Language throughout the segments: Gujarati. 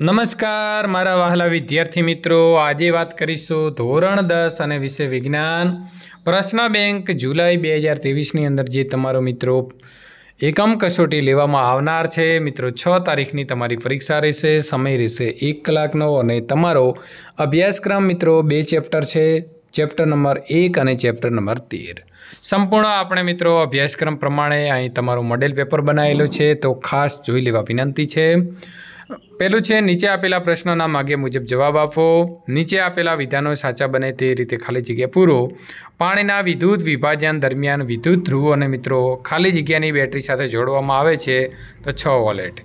નમસ્કાર મારા વહાલા વિદ્યાર્થી મિત્રો આજે વાત કરીશું ધોરણ દસ અને વિશે વિજ્ઞાન પ્રશ્ન બેંક જુલાઈ બે હજાર ત્રેવીસની અંદર જે તમારો મિત્રો એકમ કસોટી લેવામાં આવનાર છે મિત્રો છ તારીખની તમારી પરીક્ષા રહેશે સમય રહેશે એક કલાકનો અને તમારો અભ્યાસક્રમ મિત્રો બે ચેપ્ટર છે ચેપ્ટર નંબર એક અને ચેપ્ટર નંબર તેર સંપૂર્ણ આપણે મિત્રો અભ્યાસક્રમ પ્રમાણે અહીં તમારું મોડેલ પેપર બનાવેલું છે તો ખાસ જોઈ લેવા વિનંતી છે પહેલું છે નીચે આપેલા પ્રશ્નોના માગે મુજબ જવાબ આપો નીચે આપેલા વિધાનો સાચા બને તે રીતે ખાલી જગ્યા પૂરો પાણીના વિદ્યુત વિભાજન દરમિયાન વિદ્યુત ધ્રુવ અને મિત્રો ખાલી જગ્યાની બેટરી સાથે જોડવામાં આવે છે તો છ વોલેટ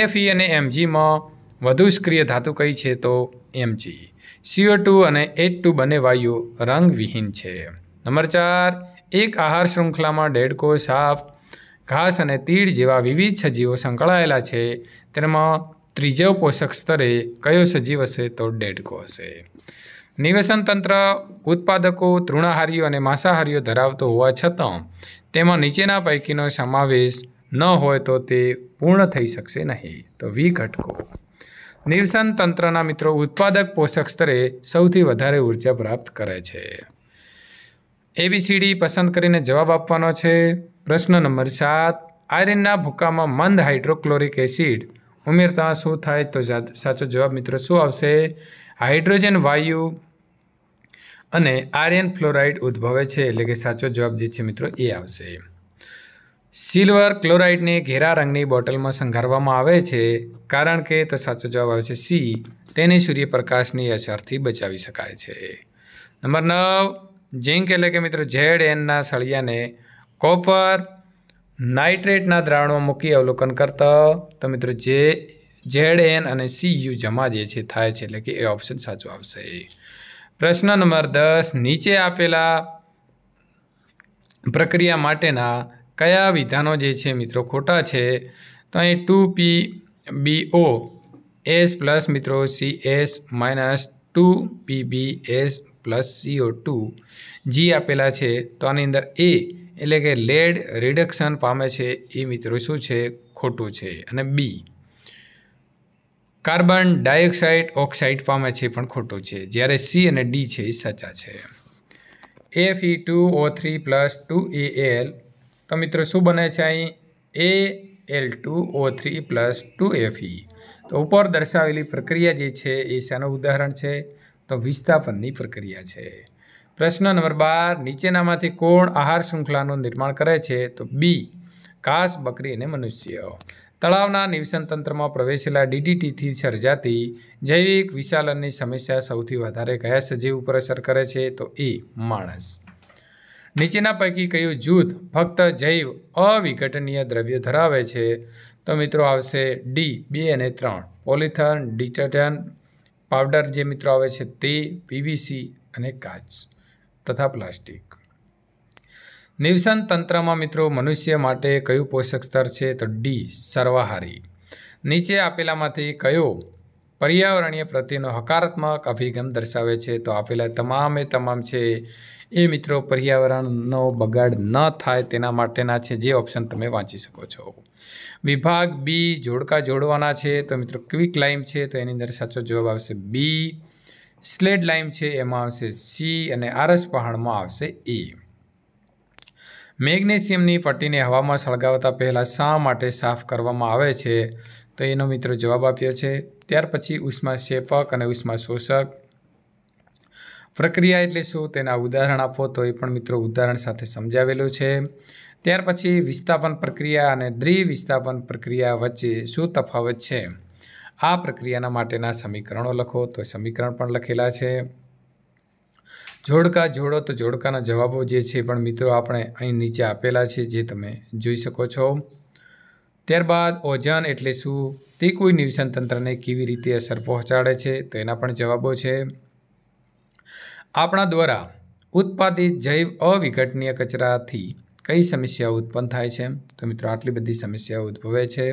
એફઈ અને એમજીમાં વધુ સક્રિય ધાતુ કઈ છે તો એમજી સીઓ ટુ અને એચ ટુ બંને વાયુ રંગવિહીન છે નંબર ચાર એક આહાર શૃંખલામાં ડેડકો સાફ ઘાસ અને તીડ જેવા વિવિધ સજીવો સંકળાયેલા છે તેમાં ત્રીજો પોષક સ્તરે કયો સજીવ હશે તો ડેડકો હશે નિવેશન તંત્ર ઉત્પાદકો તૃણાહારીઓ અને માંસાહારીઓ ધરાવતો હોવા છતાં તેમાં નીચેના પૈકીનો સમાવેશ ન હોય તો તે પૂર્ણ થઈ શકશે નહીં તો વી ઘટકો નિવસન તંત્રના મિત્રો ઉત્પાદક પોષક સ્તરે સૌથી વધારે ઉર્જા પ્રાપ્ત કરે છે એબીસીડી પસંદ કરીને જવાબ આપવાનો છે પ્રશ્ન નંબર સાત આયરનના ભૂકામાં મંદ હાઇડ્રોક્લોરિક એસિડ ઉમેરતા શું થાય તો સાચો જવાબ મિત્રો શું આવશે હાઇડ્રોજન વાયુ અને આર્યન ફ્લોરાઇડ ઉદ્ભવે છે એટલે કે સાચો જવાબ જે છે મિત્રો એ આવશે સિલ્વર ક્લોરાઇડને ઘેરા રંગની બોટલમાં સંઘારવામાં આવે છે કારણ કે તો સાચો જવાબ આવે છે સી તેને સૂર્યપ્રકાશની અસરથી બચાવી શકાય છે નંબર નવ ઝિંક એટલે કે મિત્રો ઝેડ એનના સળિયાને કોપર નાઇટ્રેટના દ્રાવણમાં મૂકી અવલોકન કરતા તો મિત્રો જે ઝેડ એન અને સી યુ જમા જે છે થાય છે એટલે કે એ ઓપ્શન સાચો આવશે પ્રશ્ન નંબર દસ નીચે આપેલા પ્રક્રિયા માટેના કયા વિધાનો જે છે મિત્રો ખોટા છે તો અહીં two P B O S plus મિત્રો C S minus two P B S plus CO two G આપેલા છે તો આની અંદર એ એટલે કે લેડ રિડક્શન પામે છે એ મિત્રો શું છે ખોટું છે અને બી કાર્બન ડાયોક્સાઇડ ઓક્સાઇડ પામે છે પણ ખોટું છે જ્યારે સી અને ડી છે એ સાચા છે F E two O three plus two A L તો મિત્રો શું બને છે અહીં A L two O three plus two F E તો ઉપર દર્શાવેલી પ્રક્રિયા જે છે એ શાનું ઉદાહરણ છે તો વિસ્થાપનની પ્રક્રિયા છે પ્રશ્ન નંબર બાર નીચેનામાંથી કોણ આહાર શૃંખલાનું નિર્માણ કરે છે તો બી ઘાસ બકરી અને મનુષ્ય તળાવના નિવસન તંત્રમાં પ્રવેશેલા ડીડીટીથી સર્જાતી જૈવિક વિશાલનની સમસ્યા સૌથી વધારે કયા સજીવ ઉપર અસર કરે છે તો એ માણસ નીચેના પૈકી કયું જૂથ ફક્ત જૈવ અવિઘટનીય દ્રવ્ય ધરાવે છે તો મિત્રો આવશે ડી બે અને ત્રણ પોલિથન ડિટર્જન્ટ પાવડર જે મિત્રો આવે છે તે પીવીસી અને કાચ તથા પ્લાસ્ટિક નિવસન તંત્રમાં મિત્રો મનુષ્ય માટે કયું પોષક સ્તર છે તો ડી સર્વાહારી નીચે આપેલામાંથી કયો પર્યાવરણીય પ્રત્યેનો હકારાત્મક અભિગમ દર્શાવે છે તો આપેલા તમામે તમામ છે એ મિત્રો પર્યાવરણનો બગાડ ન થાય તેના માટેના છે જે ઓપ્શન તમે વાંચી શકો છો વિભાગ બી જોડકા જોડવાના છે તો મિત્રો ક્વિક લાઇમ છે તો એની અંદર સાચો જવાબ આવશે બી સ્લેડ લાઈમ છે એમાં આવશે સી અને આરસ પહાણમાં આવશે એ મેગ્નેશિયમની પટ્ટીને હવામાં સળગાવતા પહેલાં શા માટે સાફ કરવામાં આવે છે તો એનો મિત્રો જવાબ આપ્યો છે ત્યાર પછી ઉષ્મા શેપક અને ઉષ્મા શોષક પ્રક્રિયા એટલે શું તેના ઉદાહરણ આપો તો એ પણ મિત્રો ઉદાહરણ સાથે સમજાવેલું છે ત્યાર પછી વિસ્થાપન પ્રક્રિયા અને વિસ્થાપન પ્રક્રિયા વચ્ચે શું તફાવત છે આ પ્રક્રિયાના માટેના સમીકરણો લખો તો સમીકરણ પણ લખેલા છે જોડકા જોડો તો જોડકાના જવાબો જે છે પણ મિત્રો આપણે અહીં નીચે આપેલા છે જે તમે જોઈ શકો છો ત્યારબાદ ઓજન એટલે શું તે કોઈ નિવસન તંત્રને કેવી રીતે અસર પહોંચાડે છે તો એના પણ જવાબો છે આપણા દ્વારા ઉત્પાદિત જૈવ અવિઘટનીય કચરાથી કઈ સમસ્યાઓ ઉત્પન્ન થાય છે તો મિત્રો આટલી બધી સમસ્યાઓ ઉદ્ભવે છે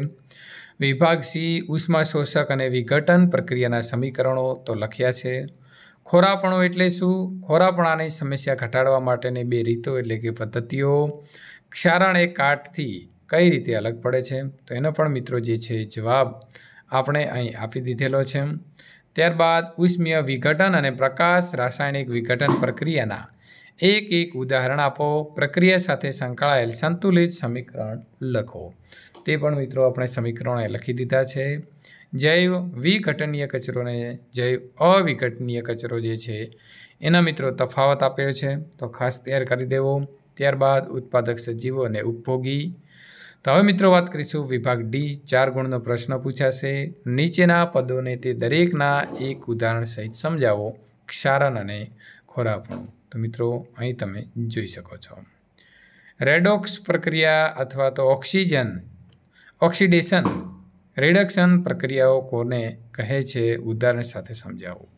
વિભાગ સી ઉષ્મા શોષક અને વિઘટન પ્રક્રિયાના સમીકરણો તો લખ્યા છે ખોરાપણો એટલે શું ખોરાપણાની સમસ્યા ઘટાડવા માટેની બે રીતો એટલે કે પદ્ધતિઓ ક્ષારણ એ કાટથી કઈ રીતે અલગ પડે છે તો એનો પણ મિત્રો જે છે જવાબ આપણે અહીં આપી દીધેલો છે ત્યારબાદ ઉષ્મીય વિઘટન અને પ્રકાશ રાસાયણિક વિઘટન પ્રક્રિયાના એક એક ઉદાહરણ આપો પ્રક્રિયા સાથે સંકળાયેલ સંતુલિત સમીકરણ લખો તે પણ મિત્રો આપણે સમીકરણોએ લખી દીધા છે જૈવ વિઘટનીય કચરોને જૈવ અવિઘટનીય કચરો જે છે એના મિત્રો તફાવત આપ્યો છે તો ખાસ તૈયાર કરી દેવો ત્યારબાદ ઉત્પાદક સજીવો અને ઉપભોગી તો હવે મિત્રો વાત કરીશું વિભાગ ડી ચાર ગુણનો પ્રશ્ન પૂછાશે નીચેના પદોને તે દરેકના એક ઉદાહરણ સહિત સમજાવો ક્ષારણ અને ખોરાપણું તો મિત્રો અહીં તમે જોઈ શકો છો રેડોક્સ પ્રક્રિયા અથવા તો ઓક્સિજન ઓક્સિડેશન રિડક્શન પ્રક્રિયાઓ કોને કહે છે ઉદાહરણ સાથે સમજાવવું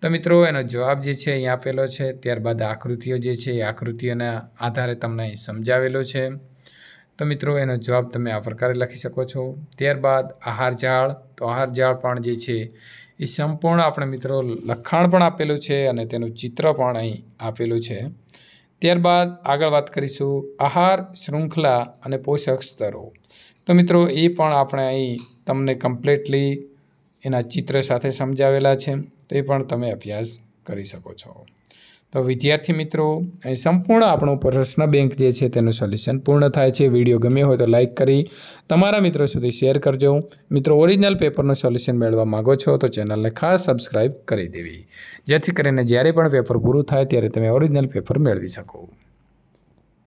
તો મિત્રો એનો જવાબ જે છે અહીં આપેલો છે ત્યારબાદ આકૃતિઓ જે છે એ આકૃતિઓના આધારે તમને અહીં સમજાવેલો છે તો મિત્રો એનો જવાબ તમે આ પ્રકારે લખી શકો છો ત્યારબાદ આહાર ઝાડ તો આહાર ઝાડ પણ જે છે એ સંપૂર્ણ આપણે મિત્રો લખાણ પણ આપેલું છે અને તેનું ચિત્ર પણ અહીં આપેલું છે ત્યારબાદ આગળ વાત કરીશું આહાર શૃંખલા અને પોષક સ્તરો તો મિત્રો એ પણ આપણે અહીં તમને કમ્પ્લીટલી એના ચિત્ર સાથે સમજાવેલા છે તો એ પણ તમે અભ્યાસ કરી શકો છો તો વિદ્યાર્થી મિત્રો અહીં સંપૂર્ણ આપણું પ્રશ્ન બેંક જે છે તેનું સોલ્યુશન પૂર્ણ થાય છે વિડીયો ગમ્યો હોય તો લાઇક કરી તમારા મિત્રો સુધી શેર કરજો મિત્રો ઓરિજિનલ પેપરનું સોલ્યુશન મેળવા માગો છો તો ચેનલને ખાસ સબસ્ક્રાઈબ કરી દેવી જેથી કરીને જ્યારે પણ પેપર પૂરું થાય ત્યારે તમે ઓરિજિનલ પેપર મેળવી શકો